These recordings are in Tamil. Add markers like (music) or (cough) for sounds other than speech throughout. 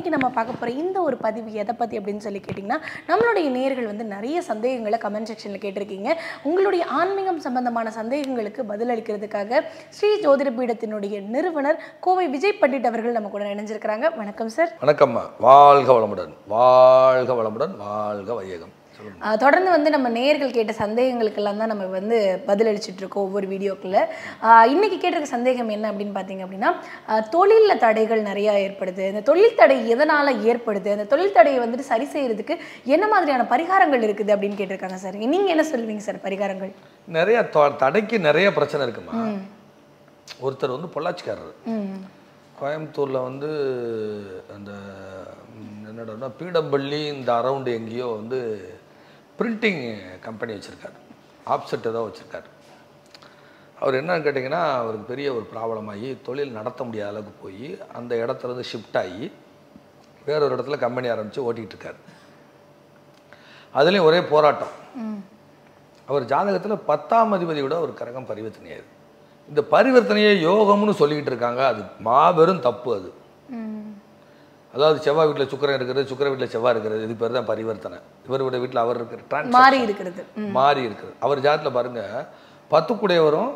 இன்றைக்கி நம்ம பார்க்க போகிற இந்த ஒரு பதிவு எதை பற்றி அப்படின்னு சொல்லி கேட்டிங்கன்னா நம்மளுடைய நேர்கள் வந்து நிறைய சந்தேகங்களை கமெண்ட் செக்ஷனில் கேட்டிருக்கீங்க உங்களுடைய ஆன்மீகம் சம்பந்தமான சந்தேகங்களுக்கு பதிலளிக்கிறதுக்காக ஸ்ரீ ஜோதிட பீடத்தினுடைய நிறுவனர் கோவை விஜய் பண்டிட் அவர்கள் நம்ம கூட இணைஞ்சிருக்கிறாங்க வணக்கம் சார் வணக்கம் வாழ்க வளமுடன் வாழ்க வளமுடன் வாழ்க வையகம் தொடர்ந்து வந்து நம்ம நேர்கள் கேட்ட சந்தேகங்களுக்கெல்லாம் தான் நம்ம வந்து பதிலளிச்சுட்டு இருக்கோம் ஒவ்வொரு வீடியோக்குள்ள இன்னைக்கு கேட்டிருக்க சந்தேகம் என்ன அப்படின்னு பார்த்தீங்க அப்படின்னா தொழிலில் தடைகள் நிறையா ஏற்படுது இந்த தொழில் தடை எதனால் ஏற்படுது அந்த தொழில் தடையை வந்துட்டு சரி செய்யறதுக்கு என்ன மாதிரியான பரிகாரங்கள் இருக்குது அப்படின்னு கேட்டிருக்காங்க சார் நீங்கள் என்ன சொல்லுவீங்க சார் பரிகாரங்கள் நிறைய தடைக்கு நிறைய பிரச்சனை இருக்குமா ஒருத்தர் வந்து பொள்ளாச்சிக்காரர் கோயம்புத்தூரில் வந்து அந்த என்னடா பீடம்பள்ளி இந்த அரவுண்டு எங்கேயோ வந்து பிரிண்டிங் கம்பெனி வச்சுருக்கார் ஆப்செட்டு தான் வச்சுருக்கார் அவர் என்னன்னு கேட்டிங்கன்னா அவருக்கு பெரிய ஒரு ப்ராப்ளமாகி தொழில் நடத்த முடியாத அளவுக்கு போய் அந்த இடத்துலேருந்து ஷிஃப்ட் ஆகி வேறொரு இடத்துல கம்பெனி ஆரம்பித்து ஓட்டிகிட்டு இருக்கார் அதுலேயும் ஒரே போராட்டம் அவர் ஜாதகத்தில் பத்தாம் அதிபதியோட ஒரு கரகம் பரிவர்த்தனையாது இந்த பரிவர்த்தனையை யோகம்னு சொல்லிக்கிட்டு இருக்காங்க அது மாபெரும் தப்பு அது அதாவது செவ்வாய் வீட்டில் சுக்கரன் இருக்கிறது சுக்கர வீட்டில் செவ்வாய் இருக்கிறது இது பேர் தான் பரிவர்த்தனை இவருடைய வீட்டில் அவர் இருக்கிற மாறி இருக்கிறது மாறி இருக்கிறது அவர் ஜாதத்தில் பாருங்கள் பத்து குடையவரும்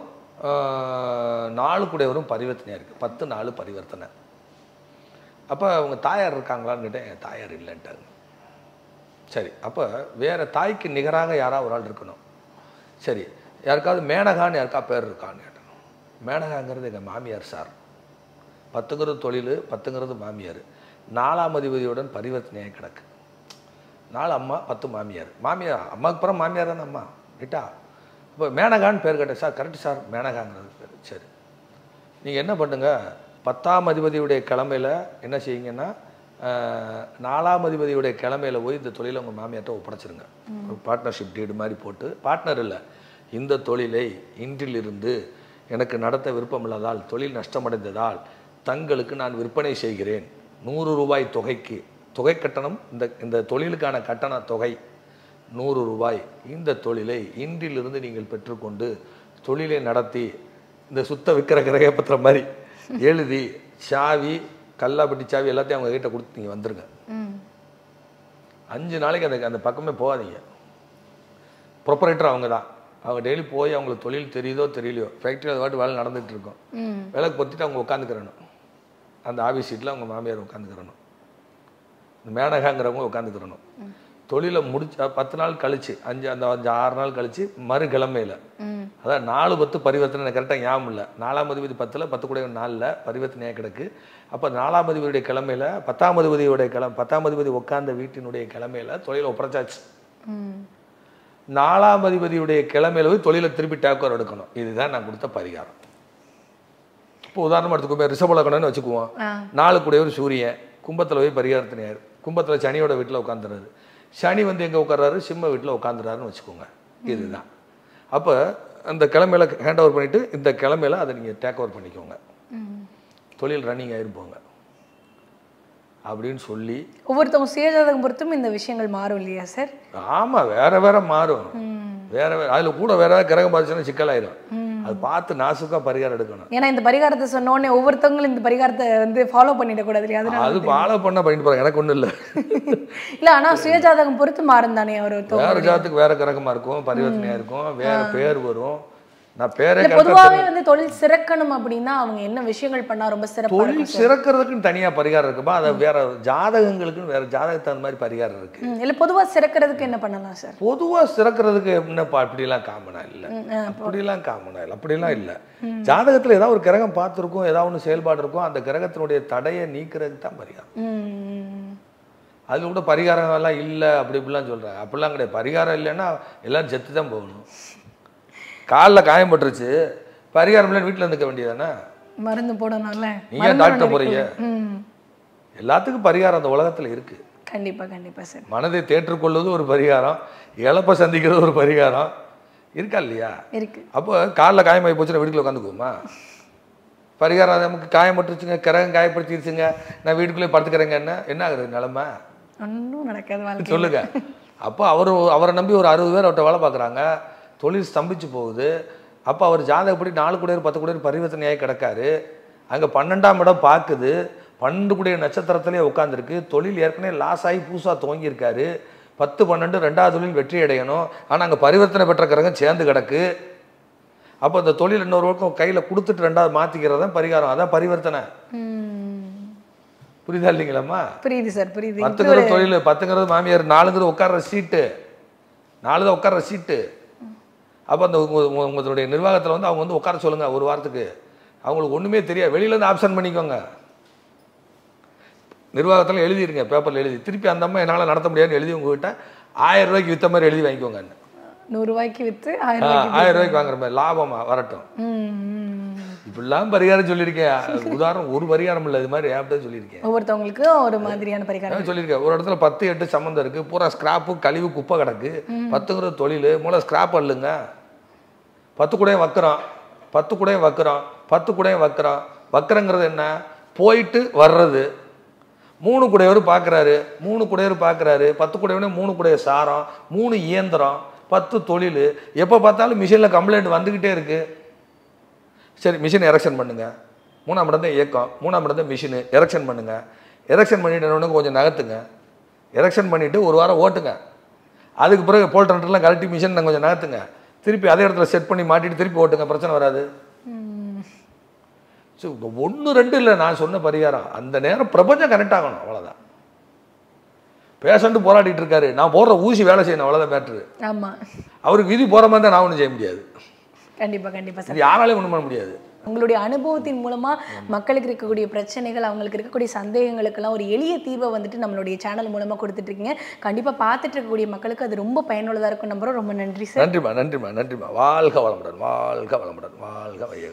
நாலு குடையவரும் பரிவர்த்தனையாக இருக்குது பத்து நாலு பரிவர்த்தனை அப்போ அவங்க தாயார் இருக்காங்களான்னு கேட்டேன் தாயார் இல்லைன்ட்டாங்க சரி அப்போ வேறு தாய்க்கு நிகராக யாராவது ஒரு ஆள் இருக்கணும் சரி யாருக்காவது மேனகான்னு யாருக்கா பேர் இருக்கான்னு கேட்டணும் மேனகாங்கிறது எங்கள் மாமியார் சார் பத்துங்கிறது தொழில் பத்துங்கிறது மாமியார் நாலாம் அதிபதியுடன் பரிவர்த்தனையாக கிடக்கு நாலு அம்மா பத்து மாமியார் மாமியார் அம்மாவுக்கு அப்புறம் மாமியார் தான் அம்மா ரைட்டா இப்போ மேனகான்னு பேர் கேட்டேன் சார் கரெக்ட் சார் மேனகாங்கிறது பேர் சரி நீங்கள் என்ன பண்ணுங்கள் பத்தாம் அதிபதியுடைய கிழமையில் என்ன செய்யுங்கன்னா நாலாம் அதிபதியுடைய கிழமையில் போய் இந்த தொழிலை உங்கள் மாமியார்ட்ட ஒப்படைச்சிருங்க ஒரு பார்ட்னர்ஷிப் டீடு மாதிரி போட்டு பார்ட்னர் இல்லை இந்த தொழிலை இன்றிலிருந்து எனக்கு நடத்த விருப்பமில்லாதால் தொழில் நஷ்டமடைந்ததால் தங்களுக்கு நான் விற்பனை செய்கிறேன் நூறு ரூபாய் தொகைக்கு தொகை கட்டணம் இந்த இந்த தொழிலுக்கான கட்டண தொகை நூறு ரூபாய் இந்த தொழிலை இன்றிலிருந்து நீங்கள் பெற்றுக்கொண்டு தொழிலை நடத்தி இந்த சுத்த விற்கிற கிரகப்பத்திரம் மாதிரி எழுதி சாவி கல்லாப்பட்டி சாவி எல்லாத்தையும் அவங்க கிட்ட கொடுத்து நீங்கள் வந்துடுங்க அஞ்சு நாளைக்கு அந்த அந்த பக்கமே போகாதீங்க ப்ரொப்பரேட்டர் அவங்க தான் அவங்க டெய்லி போய் அவங்களுக்கு தொழில் தெரியுதோ தெரியலையோ ஃபேக்ட்ரியில் அது பாட்டு வேலை நடந்துகிட்டு இருக்கோம் வேலைக்கு பொறுத்துட்டு அவங்க உட்காந்துக்கிறணும் அந்த ஆஃபீஸ் அவங்க மாமியார் உட்காந்துக்கிறணும் இந்த மேனகாங்கிறவங்க உட்காந்துக்கிறணும் தொழிலை முடிச்சு பத்து நாள் கழிச்சு அஞ்சு அந்த அஞ்சு ஆறு நாள் கழிச்சு மறு கிழமையில அதான் நாலு பத்து பரிவர்த்தனை கரெக்டாக ஞாபகம் இல்லை நாலாம் அதிபதி பத்தில் பத்து கூட நாலில் பரிவர்த்தனையாக கிடக்கு அப்போ நாலாம் அதிபதியுடைய கிழமையில் பத்தாம் அதிபதியுடைய கிளம் பத்தாம் அதிபதி உட்கார்ந்த வீட்டினுடைய கிழமையில் தொழிலை ஒப்படைச்சாச்சு நாலாம் அதிபதியுடைய கிழமையில போய் தொழிலை திருப்பி டேக்கர் எடுக்கணும் இதுதான் நான் கொடுத்த பரிகாரம் இப்போ உதாரணமாக எடுத்துக்கோ ரிஷபலக்கணம்னு வச்சுக்குவோம் நாலு கூடையவர் சூரியன் கும்பத்தில் போய் பரிகாரத்தினார் கும்பத்தில் சனியோட வீட்டில் உட்காந்துறாரு சனி வந்து எங்கே உட்கார்றாரு சிம்ம வீட்டில் உட்காந்துறாருன்னு வச்சுக்கோங்க இதுதான் அப்போ அந்த கிழமையில ஹேண்ட் ஓவர் பண்ணிவிட்டு இந்த கிழமையில அதை நீங்கள் டேக் ஓவர் பண்ணிக்கோங்க தொழில் ரன்னிங் ஆகிருப்போங்க அப்படின்னு சொல்லி ஒவ்வொருத்தவங்க சுயஜாதகம் பொறுத்தும் இந்த விஷயங்கள் மாறும் இல்லையா சார் ஆமாம் வேற வேற மாறும் வேற வேற அதில் கூட வேற கிரகம் பாதிச்சுன்னா சிக்கலாயிரும் அது பார்த்து நாசுக்கா பரிகாரம் எடுக்கணும் ஏன்னா இந்த பரிகாரத்தை சொன்னோடனே ஒவ்வொருத்தவங்களும் இந்த பரிகாரத்தை வந்து ஃபாலோ பண்ணிடக்கூடாது இல்லையா அது ஃபாலோ பண்ண பண்ணிட்டு போகிறாங்க எனக்கு ஒன்றும் இல்லை (laughs) இல்லை ஆனால் சுயஜாதகம் பொறுத்து மாறும் தானே ஒரு வேறு ஜாதத்துக்கு வேறு கிரகமாக இருக்கும் பரிவர்த்தனையாக இருக்கும் வேறு பேர் வரும் நான் பேரே பொதுவாகவே வந்து தொழில் சிறக்கணும் அப்படின்னா அவங்க என்ன விஷயங்கள் பண்ணா ரொம்ப சிறப்பு தொழில் சிறக்கிறதுக்குன்னு தனியா பரிகாரம் இருக்குமா அதை வேற ஜாதகங்களுக்குன்னு வேற ஜாதகத்துக்கு தகுந்த மாதிரி பரிகாரம் இருக்கு இல்லை பொதுவா சிறக்கிறதுக்கு என்ன பண்ணலாம் சார் பொதுவா சிறக்கிறதுக்கு என்ன அப்படி எல்லாம் காமனா இல்ல அப்படி எல்லாம் காமனா இல்ல அப்படி எல்லாம் இல்ல ஜாதகத்துல ஏதாவது ஒரு கிரகம் பார்த்துருக்கோம் ஏதாவது ஒண்ணு செயல்பாடு இருக்கும் அந்த கிரகத்தினுடைய தடையை நீக்கிறதுக்கு தான் பரிகாரம் அது கூட பரிகாரம் எல்லாம் இல்லை அப்படி இப்படிலாம் சொல்றாங்க அப்படிலாம் கிடையாது பரிகாரம் இல்லைன்னா எல்லாம் செத்து தான் போகணும் காலில் காயம் பட்டுருச்சு பரிகாரம்ல வீட்டில் இருந்துக்க வேண்டியதானே மருந்து போடணும்ல நீங்க டாக்டர் போறீங்க எல்லாத்துக்கும் பரிகாரம் அந்த உலகத்தில் இருக்கு கண்டிப்பாக கண்டிப்பாக சார் மனதை தேற்றுக்கொள்வது ஒரு பரிகாரம் இழப்பை சந்திக்கிறது ஒரு பரிகாரம் இருக்கா இல்லையா இருக்கு அப்போ காலில் காயமாகி போச்சுன்னா வீட்டுக்குள்ள உட்காந்துக்குவோமா பரிகாரம் நமக்கு காயப்பட்டுருச்சுங்க கிரகம் காயப்படுத்திருச்சுங்க நான் வீட்டுக்குள்ளேயே படுத்துக்கிறேங்க என்ன என்ன ஆகுறது நிலமை ஒன்றும் நடக்காது சொல்லுங்க அப்போ அவர் அவரை நம்பி ஒரு அறுபது பேர் அவர்கிட்ட வேலை பார்க்குறாங்க தொழில் ஸ்தம்பிச்சு போகுது அப்போ அவர் ஜாதகப்படி நாலு குடியர் பத்து குடியர் பரிவர்த்தனையாக கிடக்காரு அங்கே பன்னெண்டாம் இடம் பார்க்குது பன்னெண்டு கூடிய நட்சத்திரத்துலேயே உட்காந்துருக்கு தொழில் ஏற்கனவே லாஸ் ஆகி புதுசாக துவங்கியிருக்காரு பத்து பன்னெண்டு ரெண்டாவது தொழில் வெற்றி அடையணும் ஆனால் அங்கே பரிவர்த்தனை பெற்றக்கிறவங்க சேர்ந்து கிடக்கு அப்போ அந்த தொழில் இன்னொரு பக்கம் கையில் கொடுத்துட்டு ரெண்டாவது மாற்றிக்கிறது தான் பரிகாரம் அதான் பரிவர்த்தனை புரியுதா இல்லைங்களாம்மா புரியுது சார் புரியுது பத்துங்கிறது தொழில் பத்துங்கிறது மாமியார் நாலுங்கிறது உட்கார்ற சீட்டு நாலு தான் உட்கார்ற சீட்டு அப்போ அந்த உங்களுடைய நிர்வாகத்தில் வந்து அவங்க வந்து உட்கார சொல்லுங்கள் ஒரு வாரத்துக்கு அவங்களுக்கு ஒன்றுமே தெரியாது வெளியிலேருந்து ஆப்ஷன் பண்ணிக்கோங்க நிர்வாகத்தில் எழுதிருங்க பேப்பரில் எழுதி திருப்பி அந்த அம்மா என்னால் நடத்த முடியாதுன்னு எழுதி உங்கள்கிட்ட ஆயிரம் ரூபாய்க்கு விற்ற மாதிரி எழுதி வாங்கிக்கோங்க நூறுரூவாய்க்கு விற்று ஆயிரம் ரூபாய்க்கு வாங்குற மாதிரி லாபமாக வரட்டும் இப்படிலாம் பரிகாரம் சொல்லியிருக்கேன் உதாரணம் ஒரு பரிகாரம் இல்லை இது மாதிரி ஏப்டே சொல்லியிருக்கேன் ஒவ்வொருத்தவங்களுக்கு ஒரு மாதிரியான பரிகாரம் சொல்லியிருக்கேன் ஒரு இடத்துல பத்து எட்டு சம்மந்தம் இருக்குது பூரா ஸ்கிராப்பு கழிவு குப்பை கிடக்கு பத்துங்கிற தொழில் மூளை ஸ்கிராப் அல்லுங்க பத்து கூடையும் வைக்கிறோம் பத்து கூடையும் வைக்கிறோம் பத்து கூடையும் வைக்கிறோம் வைக்கிறங்கிறது என்ன போயிட்டு வர்றது மூணு குடையவர் பார்க்குறாரு மூணு குடையவர் பார்க்குறாரு பத்து குடையவனே மூணு குடைய சாரம் மூணு இயந்திரம் பத்து தொழில் எப்போ பார்த்தாலும் மிஷினில் கம்ப்ளைண்ட் வந்துக்கிட்டே இருக்குது சரி மிஷின் எரெக்ஷன் பண்ணுங்கள் மூணாம் இடம் தான் இயக்கம் மூணாம் இடம் தான் மிஷினு எரெக்ஷன் பண்ணுங்கள் எரெக்ஷன் பண்ணிட்டு கொஞ்சம் நகர்த்துங்க எரெக்ஷன் பண்ணிவிட்டு ஒரு வாரம் ஓட்டுங்க அதுக்கு பிறகு ட்ரெண்டர்லாம் கலட்டி மிஷின் நாங்கள் கொஞ்சம் நகர்த்துங்க திருப்பி அதே இடத்துல செட் பண்ணி மாட்டிட்டு திருப்பி ஓட்டுங்க பிரச்சனை வராது ஸோ ஒன்று ரெண்டு இல்லை நான் சொன்ன பரிகாரம் அந்த நேரம் பிரபஞ்சம் கனெக்ட் ஆகணும் அவ்வளோதான் பேஷண்ட்டு போராடிட்டு இருக்காரு நான் போடுற ஊசி வேலை செய்யணும் அவ்வளோதான் மேட்ரு ஆமாம் அவருக்கு விதி போகிற மாதிரி தான் நான் ஒன்றும் செய்ய முடியாது கண்டிப்பாக கண்டிப்பாக சார் யாராலையும் ஒன்றும் பண்ண முடியாது உங்களுடைய அனுபவத்தின் மூலமாக மக்களுக்கு இருக்கக்கூடிய பிரச்சனைகள் அவங்களுக்கு இருக்கக்கூடிய சந்தேகங்களுக்கெல்லாம் ஒரு எளிய தீர்வை வந்துட்டு நம்மளுடைய சேனல் மூலமாக கொடுத்துட்ருக்கீங்க கண்டிப்பாக பார்த்துட்டு இருக்கக்கூடிய மக்களுக்கு அது ரொம்ப பயனுள்ளதாக இருக்கும் நம்புகிறோம் ரொம்ப நன்றி சார் நன்றிம்மா நன்றிம்மா நன்றிம்மா வாழ்க வளமுடன் வாழ்க வளமுடன் வாழ்க வையகம்